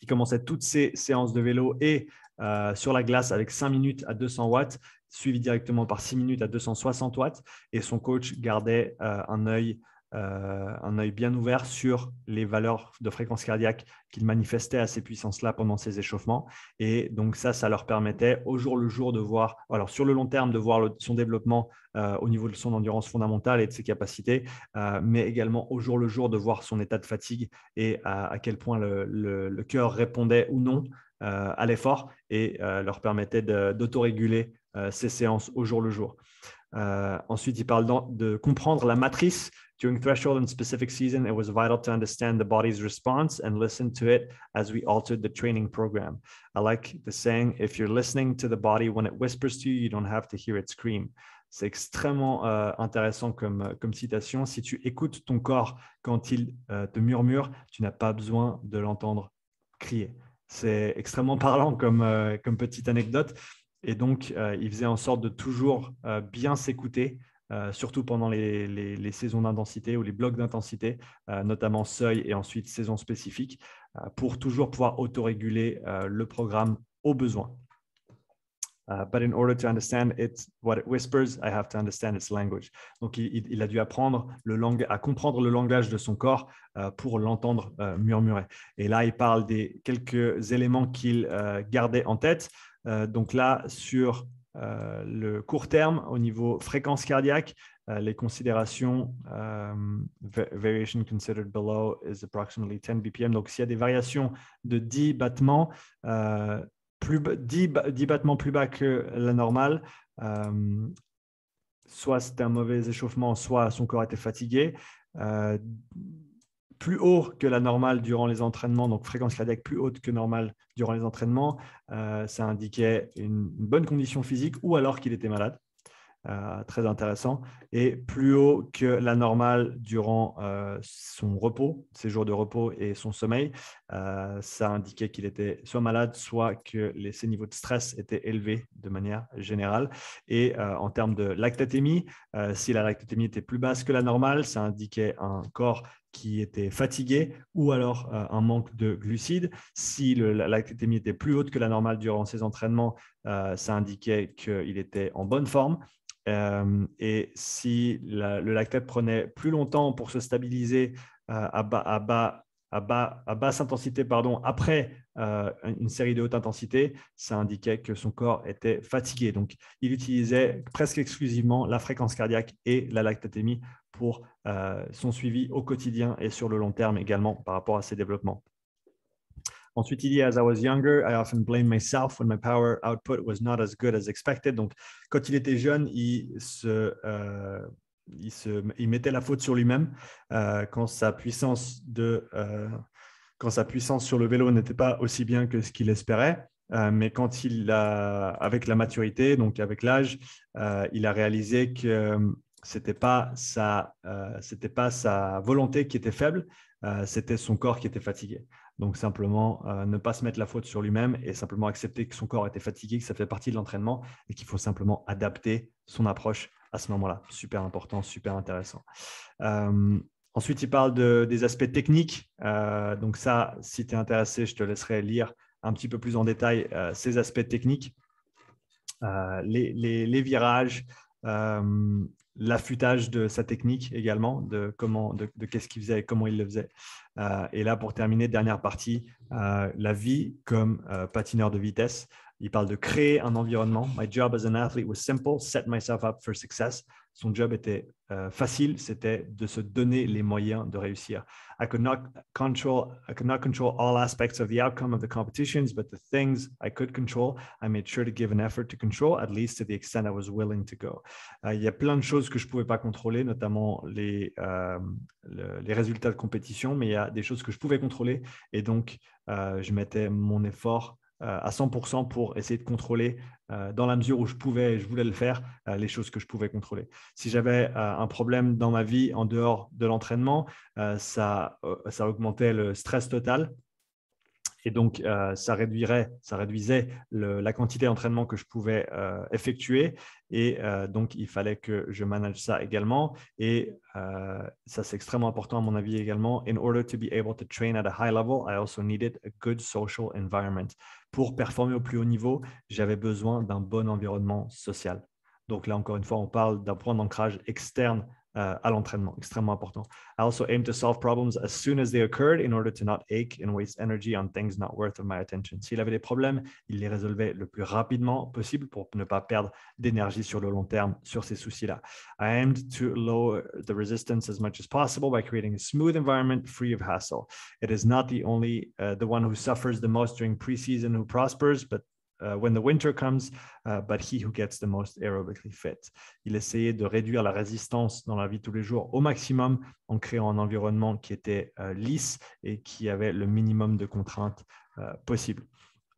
qui commençait toutes ses séances de vélo et euh, sur la glace avec 5 minutes à 200 watts, suivi directement par 6 minutes à 260 watts. Et son coach gardait euh, un œil euh, un œil bien ouvert sur les valeurs de fréquence cardiaque qu'il manifestait à ces puissances-là pendant ces échauffements. Et donc ça, ça leur permettait au jour le jour de voir, alors sur le long terme, de voir son développement euh, au niveau de son endurance fondamentale et de ses capacités, euh, mais également au jour le jour de voir son état de fatigue et à, quel point le, le, cœur répondait ou non à l'effort et leur permettait d'autoréguler ces séances au jour le jour. ensuite, il parle de comprendre la matrice During threshold and specific season, it was vital to understand the body's response and listen to it as we altered the training program. I like the saying, if you're listening to the body when it whispers to you, you don't have to hear it scream. C'est extrêmement euh, intéressant comme, euh, comme, citation. Si tu écoutes ton corps quand il euh, te murmure, tu n'as pas besoin de l'entendre crier. C'est extrêmement parlant comme, comme, petite anecdote. Et donc, il faisait en sorte de toujours bien s'écouter, euh, surtout pendant les, les, les saisons d'intensité ou les blocs d'intensité, euh, notamment seuil et ensuite saison spécifique, euh, pour toujours pouvoir autoréguler le programme au besoin. but in order to understand Donc, il, il a dû apprendre le à comprendre le langage de son corps pour l'entendre murmurer. Et là, il parle des quelques éléments qu'il gardait en tête. donc là, sur euh, le court terme au niveau fréquence cardiaque, euh, les considérations euh, variation considered below is approximately 10 BPM. Donc, s'il y a des variations de 10 battements, plus, 10, battements plus bas que la normale, soit c'est un mauvais échauffement, soit son corps était fatigué plus haut que la normale durant les entraînements, donc fréquence cardiaque plus haute que normale durant les entraînements, euh, ça indiquait une bonne condition physique ou alors qu'il était malade. Euh, très intéressant, et plus haut que la normale durant euh, son repos, ses jours de repos et son sommeil. Euh, ça indiquait qu'il était soit malade, soit que ses niveaux de stress étaient élevés de manière générale. Et en termes de lactatémie, si la lactatémie était plus basse que la normale, ça indiquait un corps qui était fatigué ou alors un manque de glucides. Si la lactatémie était plus haute que la normale durant ses entraînements, ça indiquait qu'il était en bonne forme. Euh, et si le lactate prenait plus longtemps pour se stabiliser euh, à, à, basse intensité pardon, après euh, une série de haute intensité, ça indiquait que son corps était fatigué. Donc, il utilisait presque exclusivement la fréquence cardiaque et la lactatémie pour son suivi au quotidien et sur le long terme également par rapport à ses développements. Ensuite, il dit As I was younger, I often blamed myself when my power output was not as good as expected. Donc, quand il était jeune, il se. Euh, il, se, il mettait la faute sur lui-même euh, quand sa puissance de euh, quand sa puissance sur le vélo n'était pas aussi bien que ce qu'il espérait. mais quand il a, avec la maturité, donc avec l'âge, il a réalisé que c'était pas sa, c'était pas sa volonté qui était faible, c'était son corps qui était fatigué. Donc simplement euh, ne pas se mettre la faute sur lui-même et simplement accepter que son corps était fatigué, que ça fait partie de l'entraînement et qu'il faut simplement adapter son approche à ce moment-là. Super important, super intéressant. Euh, ensuite, il parle des aspects techniques. Euh, donc ça, si tu es intéressé, je te laisserai lire un petit peu plus en détail ces aspects techniques, les, les, les, virages, l'affûtage de sa technique également, de comment, de, qu'est-ce qu'il faisait et comment il le faisait. Euh, et là, pour terminer, dernière partie, euh, la vie comme euh, patineur de vitesse. Il parle de créer un environnement. My job as an athlete was simple, set myself up for success. Son job était euh, facile, c'était de se donner les moyens de réussir. I could not control, I could not control all aspects of the outcome of the competitions, but the things I could control, I made sure to give an effort to control, at least to the extent I was willing to go. Euh, il y a plein de choses que je ne pouvais pas contrôler, notamment les, euh, le, les résultats de compétition, mais il y a des choses que je pouvais contrôler, et donc euh, je mettais mon effort euh, à 100% pour essayer de contrôler euh, dans la mesure où je pouvais et je voulais le faire, euh, les choses que je pouvais contrôler. Si j'avais un problème dans ma vie en dehors de l'entraînement, ça, augmentait le stress total et donc, euh, ça, réduirait, ça réduisait la quantité d'entraînement que je pouvais euh, effectuer. Et euh, donc, il fallait que je manage ça également. Et ça, c'est extrêmement important à mon avis également. In order to be able to train at a high level, I also needed a good social environment. Pour performer au plus haut niveau, j'avais besoin d'un bon environnement social. Donc là, encore une fois, on parle d'un point d'ancrage externe uh, à l'entraînement, extrêmement important. I also aim to solve problems as soon as they occurred in order to not ache and waste energy on things not worth of my attention. S'il avait des problèmes, il les résolvait le plus rapidement possible pour ne pas perdre d'énergie sur le long terme sur ces soucis-là. I aimed to lower the resistance as much as possible by creating a smooth environment free of hassle. It is not the only uh, the one who suffers the most during preseason who prospers, but Uh, when the winter comes, uh, but he who gets the most aerobically fit. Il essayait de réduire la résistance dans la vie tous les jours au maximum en créant un environnement qui était uh, lisse et qui avait le minimum de contraintes possible.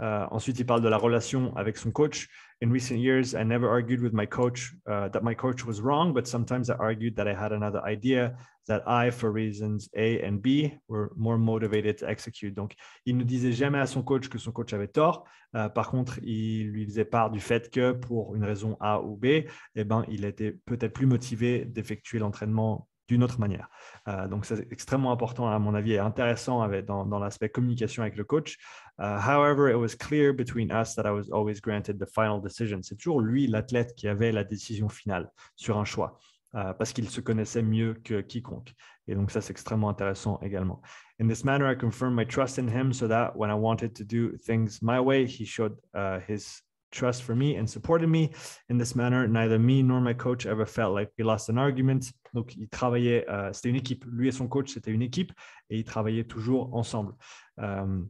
ensuite, il parle de la relation avec son coach in recent years, I never argued with my coach uh, that my coach was wrong, but sometimes I argued that I had another idea that I, for reasons A and B, were more motivated to execute. Donc, il ne disait jamais à son coach que son coach avait tort. Euh, par contre, il lui faisait part du fait que pour une raison A ou B, eh ben, il était peut-être plus motivé d'effectuer l'entraînement d'une autre manière. Euh, donc, c'est extrêmement important, à mon avis, et intéressant avec, dans, dans l'aspect communication avec le coach. Euh, however, it was clear between us that I was always granted the final decision. C'est toujours lui, l'athlète, qui avait la décision finale sur un choix. Euh, parce qu'il se connaissait mieux que quiconque. Et donc ça, c'est extrêmement intéressant également. In this manner, I confirmed my trust in him so that when I wanted to do things my way, he showed euh, his trust for me and supported me in this manner. Neither me nor my coach ever felt like we lost an argument. Donc, il travaillait euh, c'était une équipe. Lui et son coach, c'était une équipe et ils travaillaient toujours ensemble. Euh,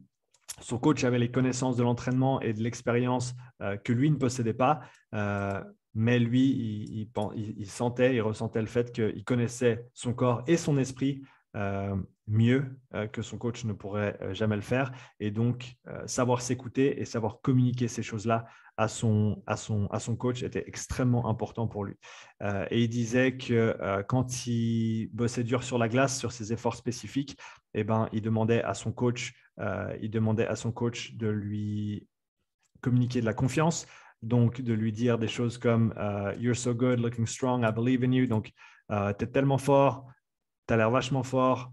son coach avait les connaissances de l'entraînement et de l'expérience euh, que lui ne possédait pas, mais lui, il, sentait, il ressentait le fait qu'il connaissait son corps et son esprit mieux que son coach ne pourrait jamais le faire. Et donc, savoir s'écouter et savoir communiquer ces choses-là à son, à son, à son coach était extrêmement important pour lui. Euh, et il disait que euh, quand il bossait dur sur la glace, sur ses efforts spécifiques, et eh ben, il demandait à son coach, euh, il demandait à son coach de lui communiquer de la confiance, donc de lui dire des choses comme You're so good, looking strong, I believe in you. Donc, tu es tellement fort, tu as l'air vachement fort,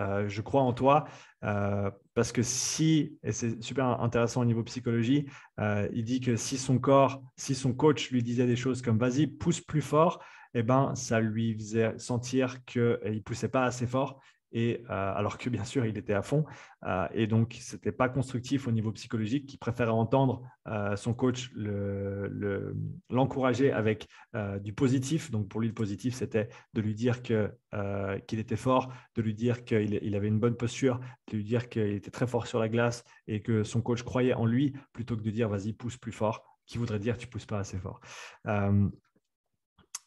euh, je crois en toi. Euh, parce que si, et c'est super intéressant au niveau psychologie, euh, il dit que si son corps, si son coach lui disait des choses comme vas-y, pousse plus fort, eh ben, ça lui faisait sentir qu'il ne poussait pas assez fort et euh, alors que bien sûr, il était à fond. Euh, et donc, c'était pas constructif au niveau psychologique, qui préférait entendre euh, son coach l'encourager le, avec du positif. Donc, pour lui, le positif, c'était de lui dire qu'il était fort, de lui dire qu'il avait une bonne posture, de lui dire qu'il était très fort sur la glace et que son coach croyait en lui, plutôt que de dire vas-y, pousse plus fort, qui voudrait dire tu pousses pas assez fort.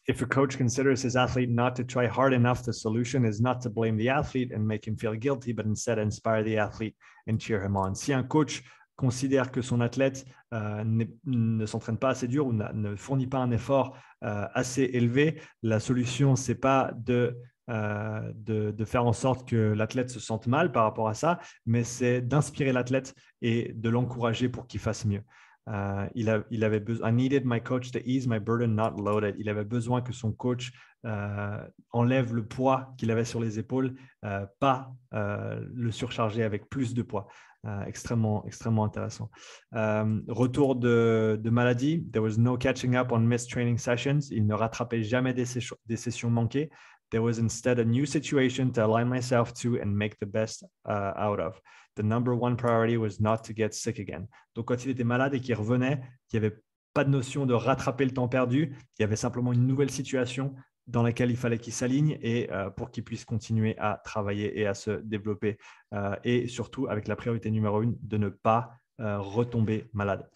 Si un coach considère que son athlète euh, ne, s'entraîne pas assez dur ou ne fournit pas un effort euh, assez élevé, la solution, c'est pas euh, de, faire en sorte que l'athlète se sente mal par rapport à ça, mais c'est d'inspirer l'athlète et de l'encourager pour qu'il fasse mieux. Euh, il, avait besoin, I needed my coach to ease my burden, not load it. Il avait besoin que son coach euh, enlève le poids qu'il avait sur les épaules, euh, pas le surcharger avec plus de poids. extrêmement, extrêmement intéressant. retour de, de, maladie, there was no catching up on missed training sessions. Il ne rattrapait jamais des, des sessions manquées. There was instead a new situation to align myself to and make the best uh, out of. The number one priority was not to get sick again. Donc, quand il était malade et qu'il revenait, il n'y avait pas de notion de rattraper le temps perdu. Il y avait simplement une nouvelle situation dans laquelle il fallait qu'il s'aligne et euh, pour qu'il puisse continuer à travailler et à se développer. Euh, et surtout, avec la priorité numéro une, de ne pas euh, retomber malade.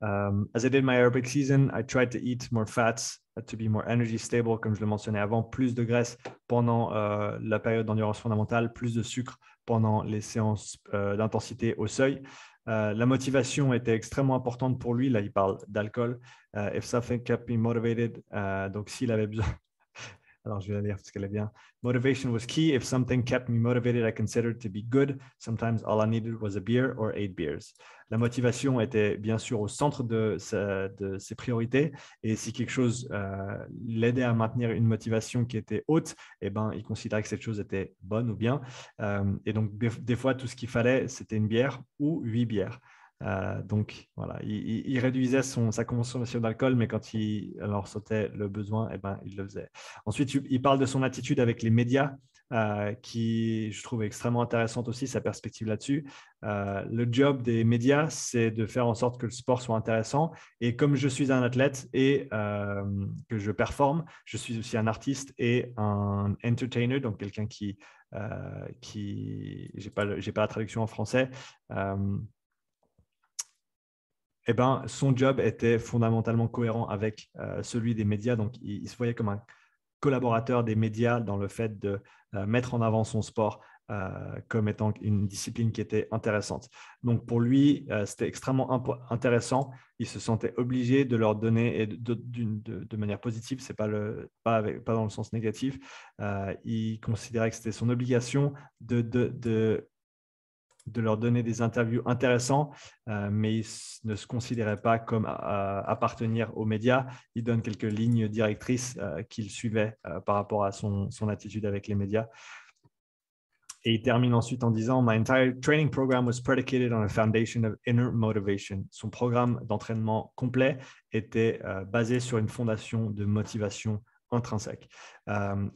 Um, as I did my aerobic season, I tried to eat more fats Uh, to be more energy stable, comme je le mentionnais avant, plus de graisse pendant uh, la période d'endurance fondamentale, plus de sucre pendant les séances uh, d'intensité au seuil. la motivation était extrêmement importante pour lui. Là, il parle d'alcool. if something kept me motivated, donc s'il avait besoin, alors, je vais lire parce qu'elle est bien. Motivation was key. If something kept me motivated, I considered to be good. Sometimes all I needed was a beer or eight beers. La motivation était bien sûr au centre de, ses priorités. Et si quelque chose euh, l'aidait à maintenir une motivation qui était haute, eh ben, il considérait que cette chose était bonne ou bien. Euh, et donc, des fois, tout ce qu'il fallait, c'était une bière ou huit bières. Euh, donc voilà, il, réduisait son, sa consommation d'alcool, mais quand il alors sautait le besoin, eh ben, il le faisait. Ensuite, il parle de son attitude avec les médias, euh, qui je trouve extrêmement intéressante aussi, sa perspective là-dessus. Euh, le job des médias, c'est de faire en sorte que le sport soit intéressant. Et comme je suis un athlète et que je performe, je suis aussi un artiste et un entertainer, donc quelqu'un qui... qui j'ai pas, pas la traduction en français eh ben, son job était fondamentalement cohérent avec euh, celui des médias. Donc, il, se voyait comme un collaborateur des médias dans le fait de euh, mettre en avant son sport euh, comme étant une discipline qui était intéressante. Donc, pour lui, c'était extrêmement intéressant. Il se sentait obligé de leur donner, et de, de, manière positive, c'est pas, le, pas, pas dans le sens négatif. il considérait que c'était son obligation de de leur donner des interviews intéressants, euh, mais ils ne se considérait pas comme euh, appartenir aux médias. Il donne quelques lignes directrices euh, qu'il suivait par rapport à son, attitude avec les médias. Et il termine ensuite en disant My entire training program was predicated on a foundation of inner motivation. Son programme d'entraînement complet était basé sur une fondation de motivation intrinsèque.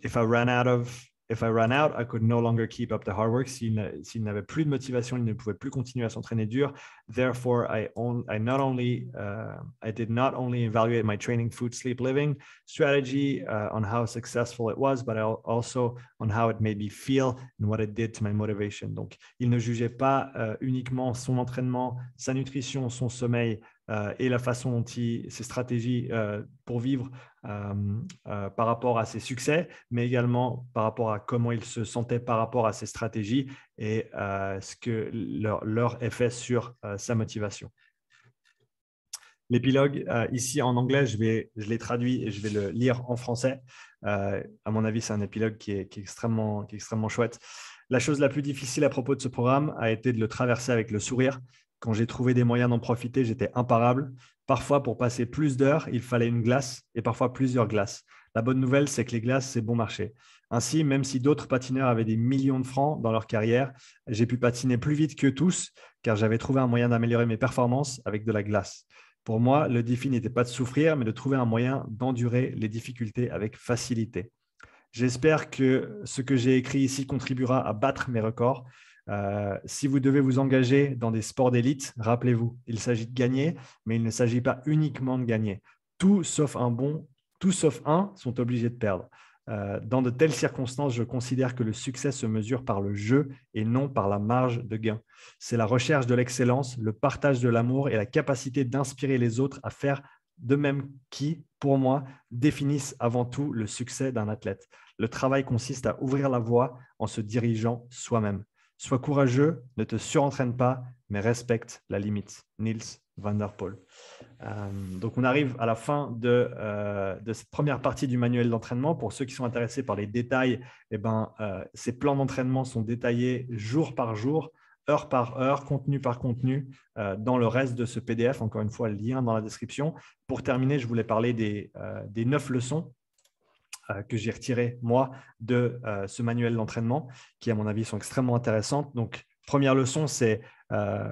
if I ran out of If I ran out, I could no longer keep up the hard work. S'il n'avait plus de motivation, il ne pouvait plus continuer à s'entraîner dur. Therefore, I, I not only uh, I did not only evaluate my training, food, sleep, living strategy uh, on how successful it was, but also on how it made me feel and what it did to my motivation. Donc, il ne jugeait pas uh, uniquement son entraînement, sa nutrition, son sommeil, euh, et la façon dont il, ses stratégies euh, pour vivre euh, par rapport à ses succès, mais également par rapport à comment il se sentait par rapport à ses stratégies et ce que leur, leur effet sur sa motivation. L'épilogue, ici en anglais, je, vais, je l'ai traduit et je vais le lire en français. à mon avis, c'est un épilogue qui est, qui est extrêmement, qui est extrêmement chouette. La chose la plus difficile à propos de ce programme a été de le traverser avec le sourire, quand j'ai trouvé des moyens d'en profiter, j'étais imparable. Parfois, pour passer plus d'heures, il fallait une glace et parfois plusieurs glaces. La bonne nouvelle, c'est que les glaces, c'est bon marché. Ainsi, même si d'autres patineurs avaient des millions de francs dans leur carrière, j'ai pu patiner plus vite que tous car j'avais trouvé un moyen d'améliorer mes performances avec de la glace. Pour moi, le défi n'était pas de souffrir, mais de trouver un moyen d'endurer les difficultés avec facilité. J'espère que ce que j'ai écrit ici contribuera à battre mes records. Euh, si vous devez vous engager dans des sports d'élite, rappelez-vous, il s'agit de gagner, mais il ne s'agit pas uniquement de gagner. Tout sauf un bon, tout sauf un sont obligés de perdre. Euh, dans de telles circonstances, je considère que le succès se mesure par le jeu et non par la marge de gain. C'est la recherche de l'excellence, le partage de l'amour et la capacité d'inspirer les autres à faire de même qui, pour moi, définissent avant tout le succès d'un athlète. Le travail consiste à ouvrir la voie en se dirigeant soi-même. Sois courageux, ne te surentraîne pas, mais respecte la limite. Niels van der Poel. Euh, donc on arrive à la fin euh, de, cette première partie du manuel d'entraînement. Pour ceux qui sont intéressés par les détails, eh ben, euh, ces plans d'entraînement sont détaillés jour par jour, heure par heure, contenu par contenu, dans le reste de ce PDF. Encore une fois, lien dans la description. Pour terminer, je voulais parler des neuf leçons euh, que j'ai retiré moi, de euh, ce manuel d'entraînement, qui, à mon avis, sont extrêmement intéressantes. Donc, première leçon, c'est euh,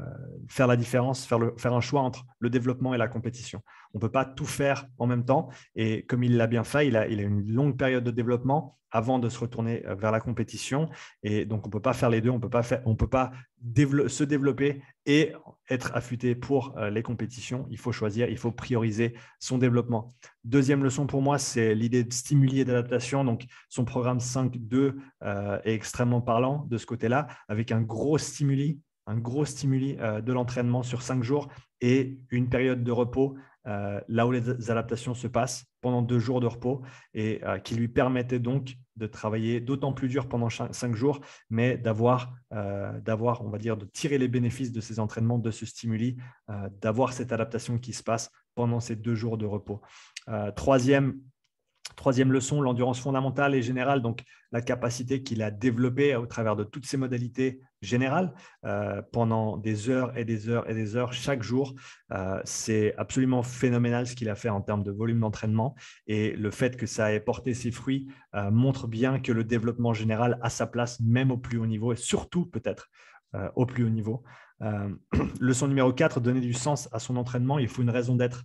faire la différence, faire, le, faire un choix entre le développement et la compétition. On ne peut pas tout faire en même temps. Et comme il l'a bien fait, il a, il a une longue période de développement avant de se retourner euh, vers la compétition. Et donc, on ne peut pas faire les deux, on ne peut pas, faire, on peut pas se développer et être affûté pour euh, les compétitions. Il faut choisir, il faut prioriser son développement. Deuxième leçon pour moi, c'est l'idée de stimuler d'adaptation. Donc, son programme 5-2 est extrêmement parlant de ce côté-là, avec un gros stimuli un gros stimuli euh, de l'entraînement sur cinq jours et une période de repos euh, là où les adaptations se passent pendant deux jours de repos et euh, qui lui permettait donc de travailler d'autant plus dur pendant cinq jours, mais d'avoir, d'avoir, on va dire, de tirer les bénéfices de ces entraînements, de ce stimuli, d'avoir cette adaptation qui se passe pendant ces deux jours de repos. troisième, troisième leçon, l'endurance fondamentale et générale, donc la capacité qu'il a développée au travers de toutes ses modalités général euh, pendant des heures et des heures et des heures chaque jour. Euh, c'est absolument phénoménal ce qu'il a fait en termes de volume d'entraînement et le fait que ça ait porté ses fruits euh, montre bien que le développement général a sa place même au plus haut niveau et surtout peut-être au plus haut niveau. leçon numéro 4, donner du sens à son entraînement, il faut une raison d'être.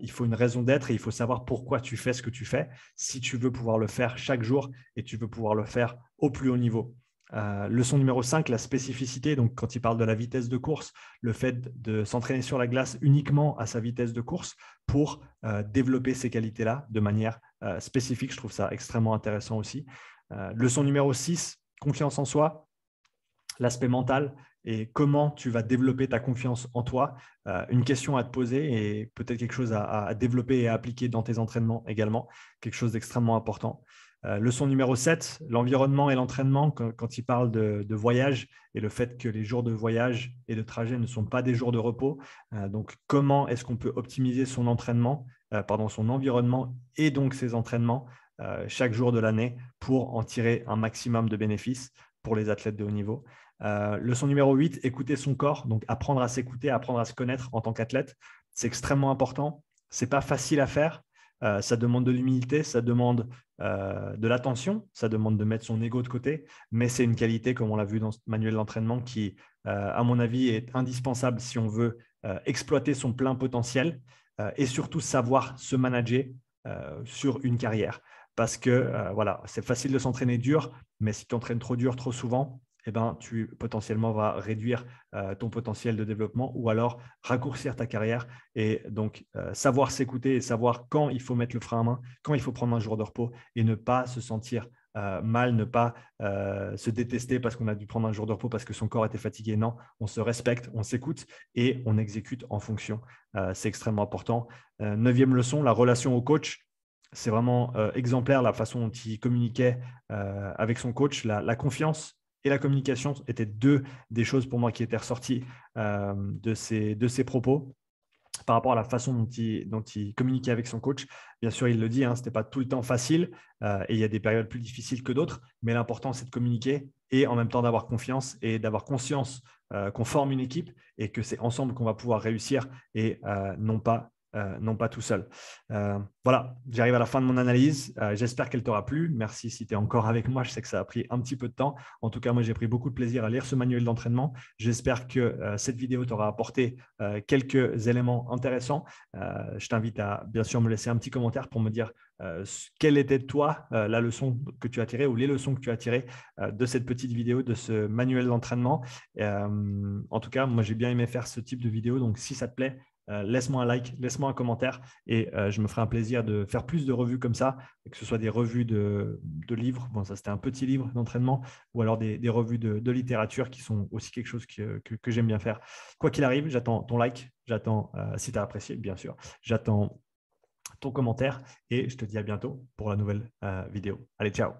il faut une raison d'être et il faut savoir pourquoi tu fais ce que tu fais si tu veux pouvoir le faire chaque jour et tu veux pouvoir le faire au plus haut niveau. Euh, leçon numéro 5, la spécificité. Donc, quand il parle de la vitesse de course, le fait de s'entraîner sur la glace uniquement à sa vitesse de course pour euh, développer ces qualités-là de manière euh, spécifique, je trouve ça extrêmement intéressant aussi. leçon numéro 6, confiance en soi, l'aspect mental et comment tu vas développer ta confiance en toi. une question à te poser et peut-être quelque chose à, à développer et à appliquer dans tes entraînements également, quelque chose d'extrêmement important. Euh, leçon numéro 7, l'environnement et l'entraînement, quand, il parle de, voyage et le fait que les jours de voyage et de trajet ne sont pas des jours de repos. Euh, donc, comment est-ce qu'on peut optimiser son entraînement, euh, pardon, son environnement et donc ses entraînements chaque jour de l'année pour en tirer un maximum de bénéfices pour les athlètes de haut niveau. leçon numéro 8, écouter son corps, donc apprendre à s'écouter, apprendre à se connaître en tant qu'athlète. C'est extrêmement important. Ce n'est pas facile à faire. Euh, ça demande de l'humilité, ça demande euh, de l'attention, ça demande de mettre son ego de côté, mais c'est une qualité, comme on l'a vu dans ce manuel d'entraînement, qui, euh, à mon avis, est indispensable si on veut exploiter son plein potentiel et surtout savoir se manager sur une carrière. Parce que voilà, c'est facile de s'entraîner dur, mais si tu entraînes trop dur trop souvent, eh ben, tu potentiellement vas réduire euh, ton potentiel de développement ou alors raccourcir ta carrière. Et donc, euh, savoir s'écouter et savoir quand il faut mettre le frein à main, quand il faut prendre un jour de repos et ne pas se sentir euh, mal, ne pas se détester parce qu'on a dû prendre un jour de repos parce que son corps était fatigué. Non, on se respecte, on s'écoute et on exécute en fonction. c'est extrêmement important. neuvième leçon, la relation au coach. C'est vraiment exemplaire la façon dont il communiquait avec son coach, la confiance et la communication était deux des choses pour moi qui étaient ressorties euh, de, ces, de propos par rapport à la façon dont il, dont il, communiquait avec son coach. Bien sûr, il le dit, hein, ce n'était pas tout le temps facile euh, et il y a des périodes plus difficiles que d'autres, mais l'important, c'est de communiquer et en même temps d'avoir confiance et d'avoir conscience euh, qu'on forme une équipe et que c'est ensemble qu'on va pouvoir réussir et non pas euh, non pas tout seul. Euh, voilà, j'arrive à la fin de mon analyse. Euh, j'espère qu'elle t'aura plu. Merci si tu es encore avec moi. Je sais que ça a pris un petit peu de temps. En tout cas, moi, j'ai pris beaucoup de plaisir à lire ce manuel d'entraînement. J'espère que cette vidéo t'aura apporté quelques éléments intéressants. je t'invite à, bien sûr, me laisser un petit commentaire pour me dire quelle était toi la leçon que tu as tirée ou les leçons que tu as tirées de cette petite vidéo, de ce manuel d'entraînement. en tout cas, moi, j'ai bien aimé faire ce type de vidéo. Donc, si ça te plaît, euh, laisse-moi un like, laisse-moi un commentaire et euh, je me ferai un plaisir de faire plus de revues comme ça, que ce soit des revues de, livres, bon ça c'était un petit livre d'entraînement, ou alors des, revues de, littérature qui sont aussi quelque chose que, j'aime bien faire. Quoi qu'il arrive, j'attends ton like, j'attends euh, si tu as apprécié bien sûr, j'attends ton commentaire et je te dis à bientôt pour la nouvelle vidéo. Allez, ciao